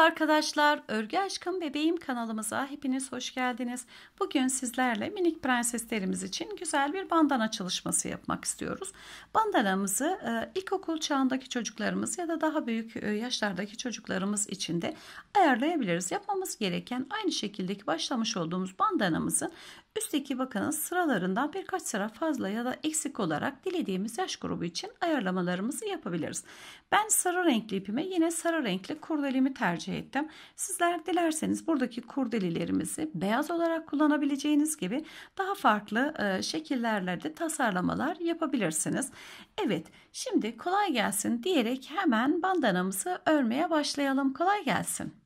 Merhaba arkadaşlar, Örgü Aşkım Bebeğim kanalımıza hepiniz hoş geldiniz. Bugün sizlerle minik prenseslerimiz için güzel bir bandana çalışması yapmak istiyoruz. Bandanamızı e, ilkokul çağındaki çocuklarımız ya da daha büyük e, yaşlardaki çocuklarımız için de ayarlayabiliriz. Yapmamız gereken aynı şekildeki başlamış olduğumuz bandanamızın Üstteki bakanın sıralarından birkaç sıra fazla ya da eksik olarak dilediğimiz yaş grubu için ayarlamalarımızı yapabiliriz. Ben sarı renkli ipime yine sarı renkli kurdelimi tercih ettim. Sizler dilerseniz buradaki kurdelilerimizi beyaz olarak kullanabileceğiniz gibi daha farklı e, şekillerle de tasarlamalar yapabilirsiniz. Evet şimdi kolay gelsin diyerek hemen bandanamızı örmeye başlayalım. Kolay gelsin.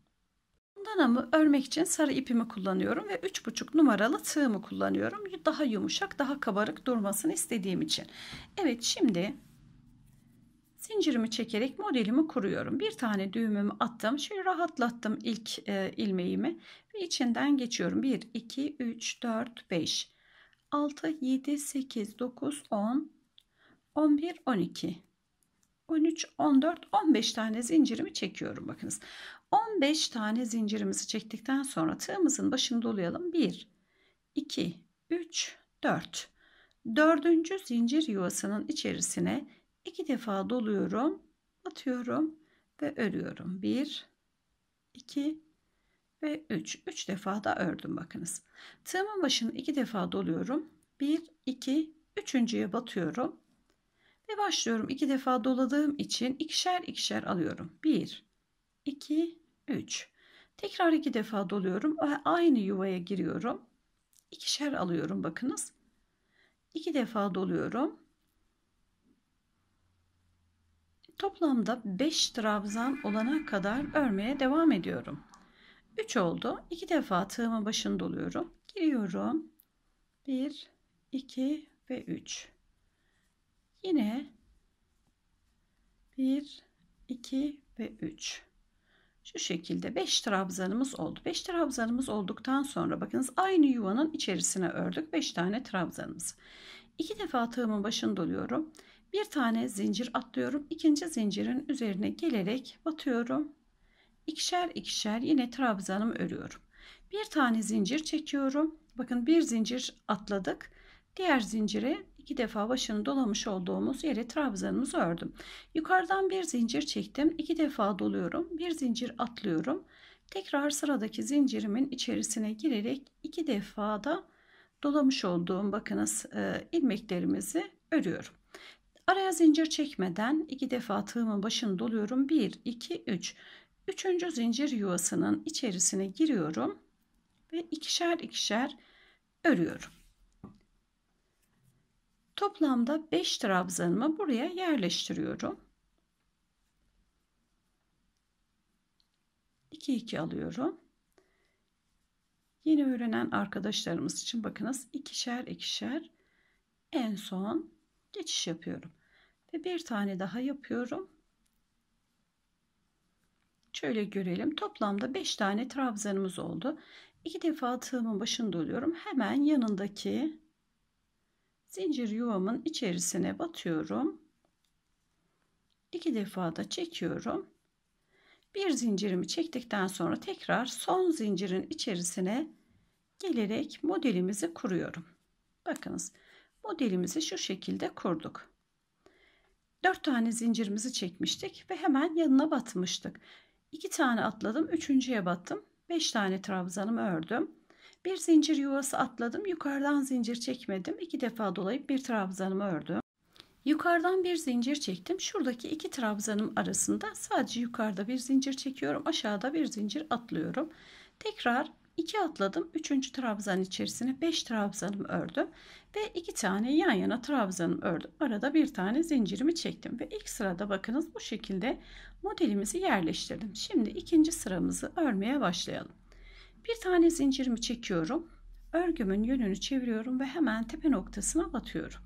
Danamı örmek için sarı ipimi kullanıyorum ve 3,5 numaralı tığımı kullanıyorum. Daha yumuşak, daha kabarık durmasını istediğim için. Evet şimdi zincirimi çekerek modelimi kuruyorum. Bir tane düğümümü attım. Şöyle rahatlattım ilk e, ilmeğimi ve içinden geçiyorum. 1 2 3 4 5 6 7 8 9 10 11 12 13 14 15 tane zincirimi çekiyorum bakınız. 15 tane zincirimizi çektikten sonra tığımızın başını dolayalım. 1, 2, 3, 4. Dördüncü zincir yuvasının içerisine iki defa doluyorum, atıyorum ve örüyorum. 1, 2 ve 3. 3 defa da ördüm bakınız. Tığımın başını iki defa doluyorum. 1, 2, üçüncüye batıyorum. Ve başlıyorum. iki defa doladığım için ikişer ikişer alıyorum. 1, 2 3. Tekrar iki defa doluyorum. ve Aynı yuvaya giriyorum. İkişer alıyorum bakınız. İki defa doluyorum. Toplamda 5 trabzan olana kadar örmeye devam ediyorum. 3 oldu. İki defa tığımın başını doluyorum. Giriyorum. 1, 2 ve 3. Yine 1, 2 ve 3. Şu şekilde 5 trabzanımız oldu. 5 trabzanımız olduktan sonra bakınız aynı yuvanın içerisine ördük 5 tane trabzanımız. 2 defa tığımın başını doluyorum. Bir tane zincir atlıyorum. ikinci zincirin üzerine gelerek batıyorum. İkişer ikişer yine trabzanımı örüyorum. Bir tane zincir çekiyorum. Bakın bir zincir atladık. Diğer zincire iki defa başını dolamış olduğumuz yere trabzanımızı ördüm. Yukarıdan bir zincir çektim. iki defa doluyorum. Bir zincir atlıyorum. Tekrar sıradaki zincirimin içerisine girerek iki defa da dolamış olduğum bakınız e, ilmeklerimizi örüyorum. Araya zincir çekmeden iki defa tığımın başını doluyorum. 1, 2, 3. Üçüncü zincir yuvasının içerisine giriyorum ve ikişer ikişer örüyorum. Toplamda 5 trabzanımı buraya yerleştiriyorum. 2 2 alıyorum. Yeni öğrenen arkadaşlarımız için bakınız ikişer ikişer en son geçiş yapıyorum. Ve bir tane daha yapıyorum. Şöyle görelim. Toplamda 5 tane trabzanımız oldu. 2 defa tığımın başında oluyorum. Hemen yanındaki Zincir yuvamın içerisine batıyorum. İki defa da çekiyorum. Bir zincirimi çektikten sonra tekrar son zincirin içerisine gelerek modelimizi kuruyorum. Bakınız modelimizi şu şekilde kurduk. 4 tane zincirimizi çekmiştik ve hemen yanına batmıştık. 2 tane atladım, üçüncüye battım. 5 tane trabzanımı ördüm. Bir zincir yuvası atladım. Yukarıdan zincir çekmedim. iki defa dolayıp bir trabzanımı ördüm. Yukarıdan bir zincir çektim. Şuradaki iki trabzanım arasında sadece yukarıda bir zincir çekiyorum. Aşağıda bir zincir atlıyorum. Tekrar 2 atladım. 3. trabzan içerisine 5 trabzanım ördüm ve 2 tane yan yana trabzanım ördüm. Arada bir tane zincirimi çektim ve ilk sırada bakınız bu şekilde modelimizi yerleştirdim. Şimdi ikinci sıramızı örmeye başlayalım. Bir tane zincirimi çekiyorum. Örgümün yönünü çeviriyorum ve hemen tepe noktasına batıyorum.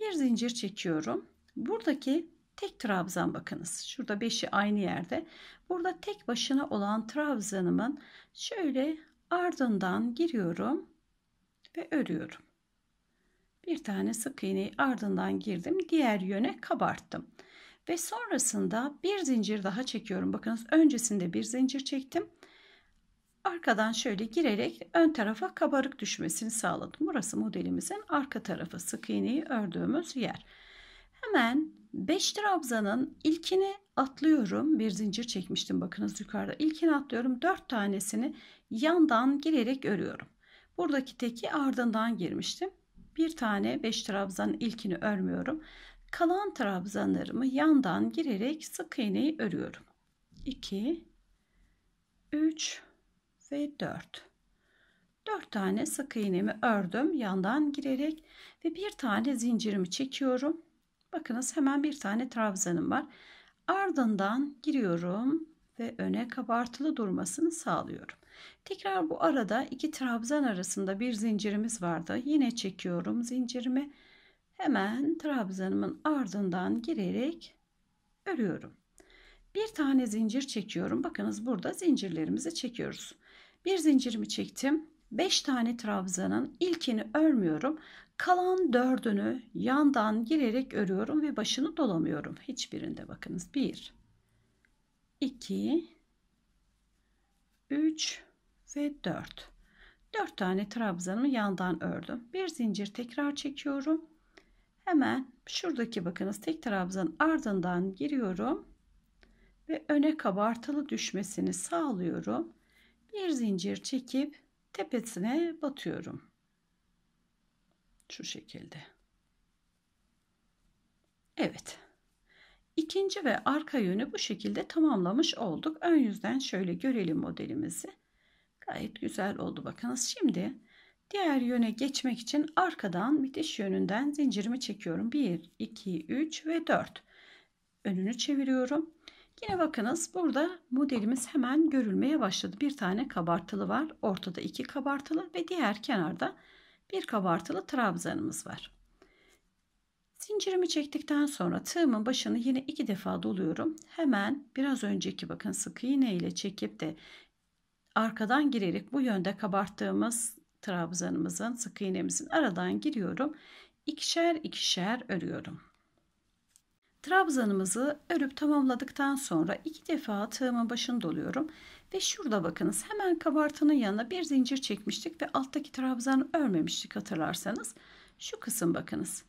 Bir zincir çekiyorum. Buradaki tek trabzan bakınız. Şurada beşi aynı yerde. Burada tek başına olan trabzanımın şöyle ardından giriyorum ve örüyorum. Bir tane sık iğneyi ardından girdim. Diğer yöne kabarttım. Ve sonrasında bir zincir daha çekiyorum. Bakınız öncesinde bir zincir çektim arkadan şöyle girerek ön tarafa kabarık düşmesini sağladım. Burası modelimizin arka tarafı sık iğneyi ördüğümüz yer. Hemen 5 trabzanın ilkini atlıyorum. Bir zincir çekmiştim bakınız yukarıda. İlkini atlıyorum. 4 tanesini yandan girerek örüyorum. Buradaki teki ardından girmiştim. Bir tane 5 trabzanın ilkini örmüyorum. Kalan trabzanlarımı yandan girerek sık iğneyi örüyorum. 2 3 ve 4. 4 tane sık iğnemi ördüm yandan girerek ve bir tane zincirimi çekiyorum. Bakınız hemen bir tane trabzanım var. Ardından giriyorum ve öne kabartılı durmasını sağlıyorum. Tekrar bu arada iki trabzan arasında bir zincirimiz vardı. Yine çekiyorum zincirimi. Hemen trabzanımın ardından girerek örüyorum. Bir tane zincir çekiyorum. Bakınız burada zincirlerimizi çekiyoruz. Bir zincirimi çektim. 5 tane trabzanın ilkini örmüyorum. Kalan dördünü yandan girerek örüyorum ve başını dolamıyorum. Hiçbirinde bakınız. 1, 2, 3 ve 4. 4 tane trabzanımı yandan ördüm. Bir zincir tekrar çekiyorum. Hemen şuradaki bakınız tek trabzanın ardından giriyorum ve öne kabartılı düşmesini sağlıyorum bir zincir çekip tepesine batıyorum. Şu şekilde. Evet. İkinci ve arka yönü bu şekilde tamamlamış olduk. Ön yüzden şöyle görelim modelimizi. Gayet güzel oldu bakınız. Şimdi diğer yöne geçmek için arkadan bitiş yönünden zincirimi çekiyorum. 1, 2, 3 ve 4. Önünü çeviriyorum. Yine bakınız burada modelimiz hemen görülmeye başladı. Bir tane kabartılı var. Ortada iki kabartılı ve diğer kenarda bir kabartılı trabzanımız var. Zincirimi çektikten sonra tığımın başını yine iki defa doluyorum. Hemen biraz önceki bakın sık iğne ile çekip de arkadan girerek bu yönde kabarttığımız trabzanımızın sık iğnemizin aradan giriyorum. İkişer ikişer örüyorum. Trabzanımızı örüp tamamladıktan sonra iki defa tığımın başını doluyorum. Ve şurada bakınız hemen kabartının yanına bir zincir çekmiştik ve alttaki trabzanı örmemiştik hatırlarsanız. Şu kısım bakınız.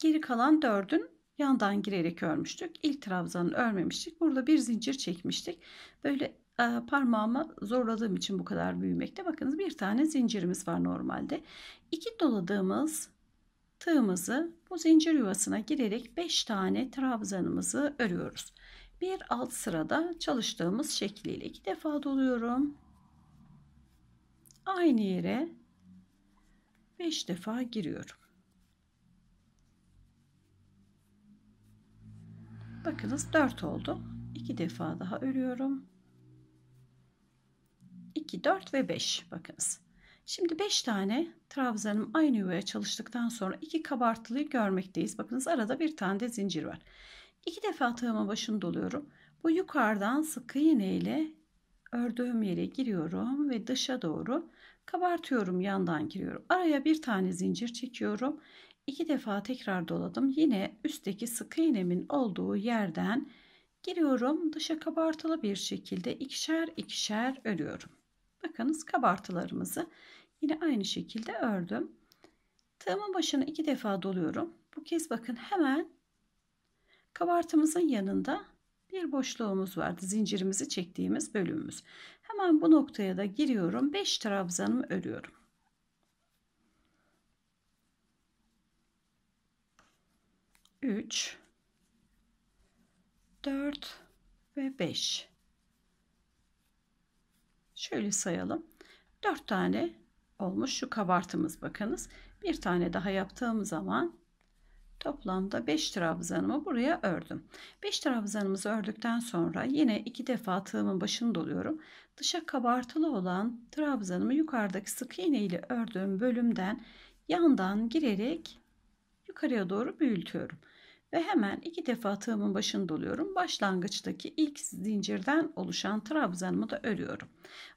Geri kalan dördün yandan girerek örmüştük. İlk trabzanı örmemiştik. Burada bir zincir çekmiştik. Böyle e, parmağıma zorladığım için bu kadar büyümekte. Bakınız bir tane zincirimiz var normalde. İki doladığımız tığımızı bu zincir yuvasına girerek 5 tane trabzanımızı örüyoruz. Bir alt sırada çalıştığımız şekliyle iki defa doluyorum. Aynı yere 5 defa giriyorum. Bakınız 4 oldu. 2 defa daha örüyorum. 2, 4 ve 5 bakınız. Şimdi 5 tane trabzanım aynı yuvaya çalıştıktan sonra iki kabartılıyı görmekteyiz. Bakınız arada bir tane de zincir var. İki defa tığımın başını doluyorum. Bu yukarıdan sık iğne ile ördüğüm yere giriyorum ve dışa doğru kabartıyorum yandan giriyorum. Araya bir tane zincir çekiyorum. İki defa tekrar doladım. Yine üstteki sık iğnemin olduğu yerden giriyorum. Dışa kabartılı bir şekilde ikişer ikişer örüyorum. Bakınız kabartılarımızı Yine aynı şekilde ördüm. Tığımın başını iki defa doluyorum. Bu kez bakın hemen kabartımızın yanında bir boşluğumuz vardı. Zincirimizi çektiğimiz bölümümüz. Hemen bu noktaya da giriyorum. 5 trabzanımı örüyorum. Üç, dört ve beş. Şöyle sayalım. Dört tane olmuş şu kabartımız bakınız. Bir tane daha yaptığım zaman toplamda 5 trabzanımı buraya ördüm. 5 trabzanımızı ördükten sonra yine iki defa tığımın başını doluyorum. Dışa kabartılı olan trabzanımı yukarıdaki sık iğne ile ördüğüm bölümden yandan girerek yukarıya doğru büyütüyorum ve hemen iki defa tığımın başını doluyorum. Başlangıçtaki ilk zincirden oluşan trabzanımı da örüyorum.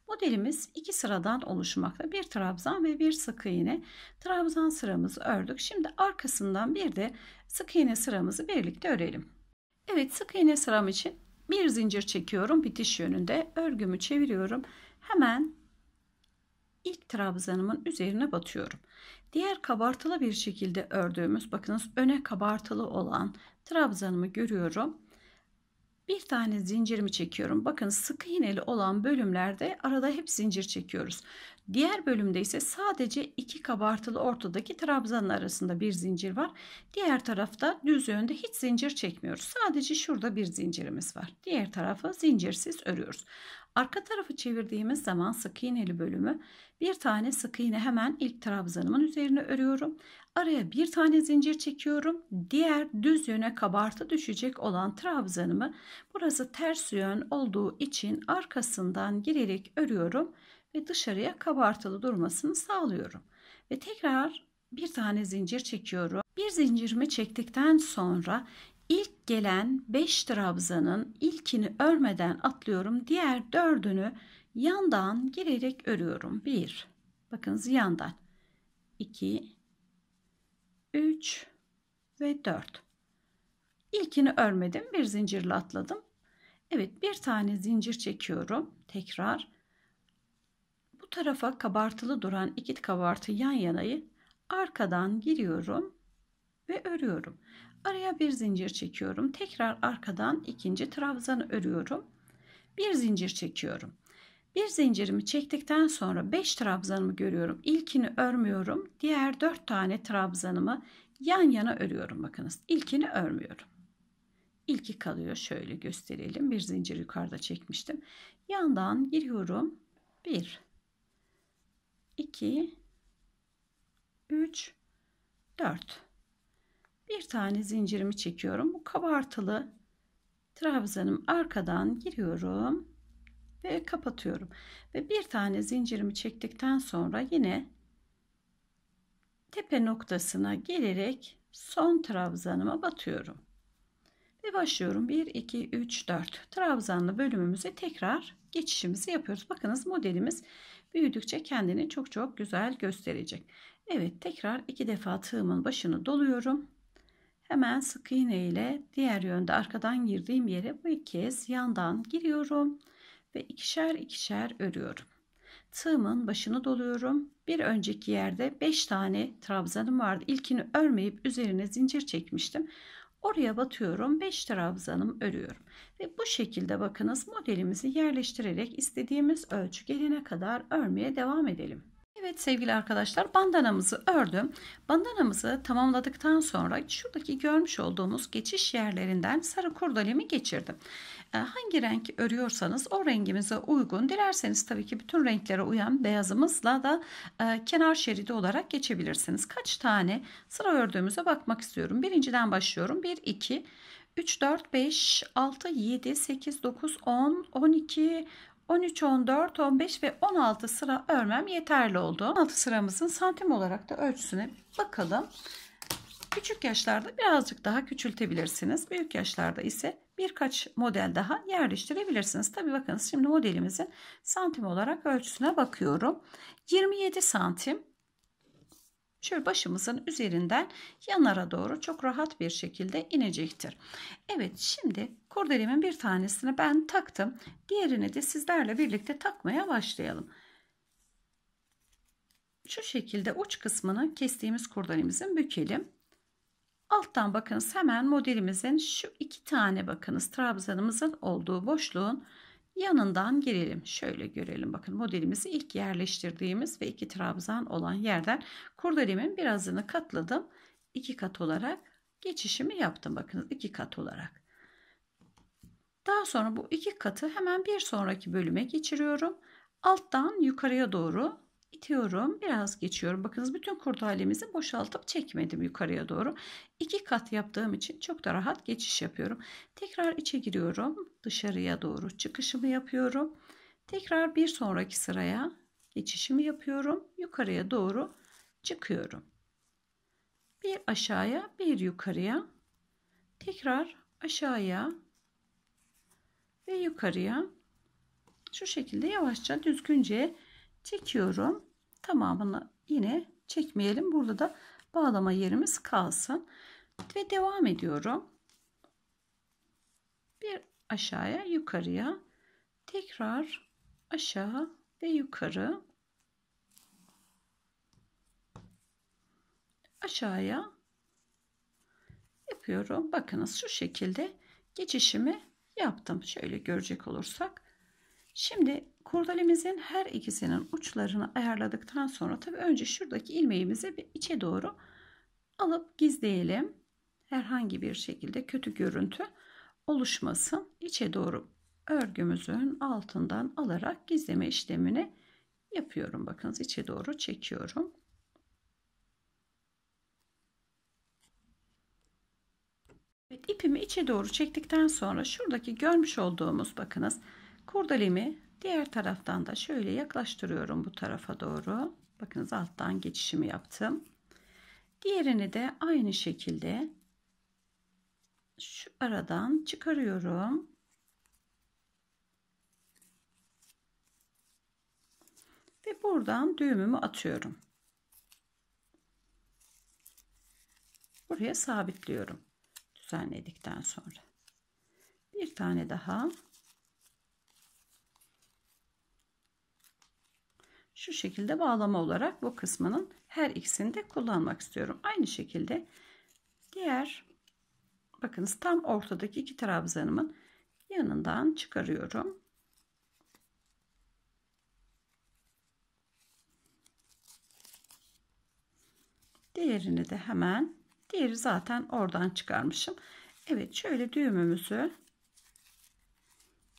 Modelimiz iki sıradan oluşmakta. Bir trabzan ve bir sık iğne. Trabzan sıramızı ördük. Şimdi arkasından bir de sık iğne sıramızı birlikte örelim. Evet sık iğne sıram için bir zincir çekiyorum bitiş yönünde. Örgümü çeviriyorum. Hemen trabzanımın üzerine batıyorum. Diğer kabartılı bir şekilde ördüğümüz bakınız öne kabartılı olan trabzanımı görüyorum. Bir tane zincirimi çekiyorum. Bakın sık iğneli olan bölümlerde arada hep zincir çekiyoruz. Diğer bölümde ise sadece iki kabartılı ortadaki trabzanın arasında bir zincir var. Diğer tarafta düz yönde hiç zincir çekmiyoruz. Sadece şurada bir zincirimiz var. Diğer tarafı zincirsiz örüyoruz. Arka tarafı çevirdiğimiz zaman sık iğneli bölümü bir tane sık iğne hemen ilk trabzanımın üzerine örüyorum. Araya bir tane zincir çekiyorum. Diğer düz yöne kabartı düşecek olan trabzanımı burası ters yön olduğu için arkasından girerek örüyorum ve dışarıya kabartılı durmasını sağlıyorum. Ve tekrar bir tane zincir çekiyorum. Bir zincirimi çektikten sonra İlk gelen 5 trabzanın ilkini örmeden atlıyorum. Diğer dördünü yandan girerek örüyorum. 1. Bakınız yandan. 2 3 ve 4. İlkini örmedim. Bir zincirle atladım. Evet, bir tane zincir çekiyorum. Tekrar bu tarafa kabartılı duran iki kabartı yan yanayı arkadan giriyorum ve örüyorum. Araya bir zincir çekiyorum. Tekrar arkadan ikinci trabzanı örüyorum. Bir zincir çekiyorum. Bir zincirimi çektikten sonra 5 trabzanımı görüyorum. İlkini örmüyorum. Diğer 4 tane trabzanımı yan yana örüyorum. Bakınız ilkini örmüyorum. İlki kalıyor. Şöyle gösterelim. Bir zincir yukarıda çekmiştim. Yandan giriyorum. 1 2 3 4 bir tane zincirimi çekiyorum. Bu kabartılı trabzanım arkadan giriyorum ve kapatıyorum. Ve bir tane zincirimi çektikten sonra yine tepe noktasına gelerek son trabzanıma batıyorum. Ve başlıyorum. 1, 2, 3, 4. Trabzanlı bölümümüze tekrar geçişimizi yapıyoruz. Bakınız modelimiz büyüdükçe kendini çok çok güzel gösterecek. Evet tekrar iki defa tığımın başını doluyorum. Hemen sık iğne ile diğer yönde arkadan girdiğim yere bu iki kez yandan giriyorum ve ikişer ikişer örüyorum. Tığımın başını doluyorum. Bir önceki yerde 5 tane trabzanım vardı. İlkini örmeyip üzerine zincir çekmiştim. Oraya batıyorum 5 trabzanım örüyorum. Ve bu şekilde bakınız modelimizi yerleştirerek istediğimiz ölçü gelene kadar örmeye devam edelim. Evet sevgili arkadaşlar bandanamızı ördüm. Bandanamızı tamamladıktan sonra şuradaki görmüş olduğumuz geçiş yerlerinden sarı kurdalemi geçirdim. Ee, hangi renk örüyorsanız o rengimize uygun. Dilerseniz tabii ki bütün renklere uyan beyazımızla da e, kenar şeridi olarak geçebilirsiniz. Kaç tane sıra ördüğümüze bakmak istiyorum. Birinciden başlıyorum. 1, 2, 3, 4, 5, 6, 7, 8, 9, 10, 12, 13, 14, 15 ve 16 sıra örmem yeterli oldu. 16 sıramızın santim olarak da ölçüsüne bakalım. Küçük yaşlarda birazcık daha küçültebilirsiniz. Büyük yaşlarda ise birkaç model daha yerleştirebilirsiniz. Tabi bakınız şimdi modelimizin santim olarak ölçüsüne bakıyorum. 27 santim şöyle başımızın üzerinden yanlara doğru çok rahat bir şekilde inecektir. Evet şimdi kurdelemin bir tanesini ben taktım. Diğerini de sizlerle birlikte takmaya başlayalım. Şu şekilde uç kısmını kestiğimiz kurdelemizin bükelim. Alttan bakınız hemen modelimizin şu iki tane bakınız trabzanımızın olduğu boşluğun yanından girelim. Şöyle görelim bakın modelimizi ilk yerleştirdiğimiz ve iki trabzan olan yerden kurdelemin birazını katladım. iki kat olarak geçişimi yaptım bakınız iki kat olarak. Daha sonra bu iki katı hemen bir sonraki bölüme geçiriyorum. Alttan yukarıya doğru İtiyorum biraz geçiyorum. Bakınız bütün kurdalemizi boşaltıp çekmedim yukarıya doğru. İki kat yaptığım için çok da rahat geçiş yapıyorum. Tekrar içe giriyorum. Dışarıya doğru çıkışımı yapıyorum. Tekrar bir sonraki sıraya geçişimi yapıyorum. Yukarıya doğru çıkıyorum. Bir aşağıya bir yukarıya. Tekrar aşağıya ve yukarıya. Şu şekilde yavaşça düzgünce çekiyorum. Tamamını yine çekmeyelim. Burada da bağlama yerimiz kalsın. Ve devam ediyorum. Bir aşağıya yukarıya tekrar aşağı ve yukarı aşağıya yapıyorum. Bakınız şu şekilde geçişimi yaptım. Şöyle görecek olursak. Şimdi Kordalemizin her ikisinin uçlarını ayarladıktan sonra tabi önce şuradaki ilmeğimizi bir içe doğru alıp gizleyelim. Herhangi bir şekilde kötü görüntü oluşmasın. İçe doğru örgümüzün altından alarak gizleme işlemini yapıyorum. Bakınız içe doğru çekiyorum. Evet, ipimi içe doğru çektikten sonra şuradaki görmüş olduğumuz bakınız kurdalemi Diğer taraftan da şöyle yaklaştırıyorum bu tarafa doğru. Bakınız alttan geçişimi yaptım. Diğerini de aynı şekilde şu aradan çıkarıyorum. Ve buradan düğümümü atıyorum. Buraya sabitliyorum. Düzenledikten sonra. Bir tane daha şu şekilde bağlama olarak bu kısmının her ikisini de kullanmak istiyorum. Aynı şekilde diğer bakınız tam ortadaki iki trabzanımın yanından çıkarıyorum. Diğerini de hemen diğeri zaten oradan çıkarmışım. Evet şöyle düğümümüzü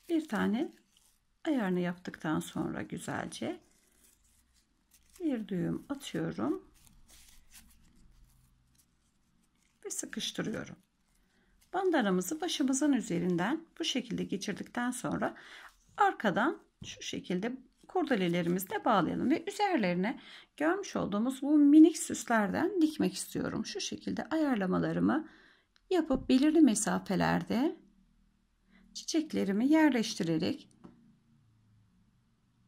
bir tane ayarını yaptıktan sonra güzelce bir düğüm atıyorum ve sıkıştırıyorum. Bandaramızı başımızın üzerinden bu şekilde geçirdikten sonra arkadan şu şekilde kurdelelerimizi bağlayalım ve üzerlerine görmüş olduğumuz bu minik süslerden dikmek istiyorum. Şu şekilde ayarlamalarımı yapıp belirli mesafelerde çiçeklerimi yerleştirerek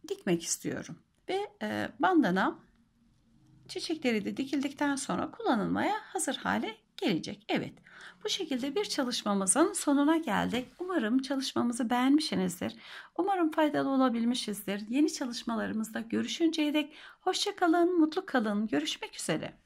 dikmek istiyorum. Ve e, bandana çiçekleri de dikildikten sonra kullanılmaya hazır hale gelecek. Evet bu şekilde bir çalışmamızın sonuna geldik. Umarım çalışmamızı beğenmişsinizdir. Umarım faydalı olabilmişizdir. Yeni çalışmalarımızda görüşünceye dek hoşça kalın, mutlu kalın. Görüşmek üzere.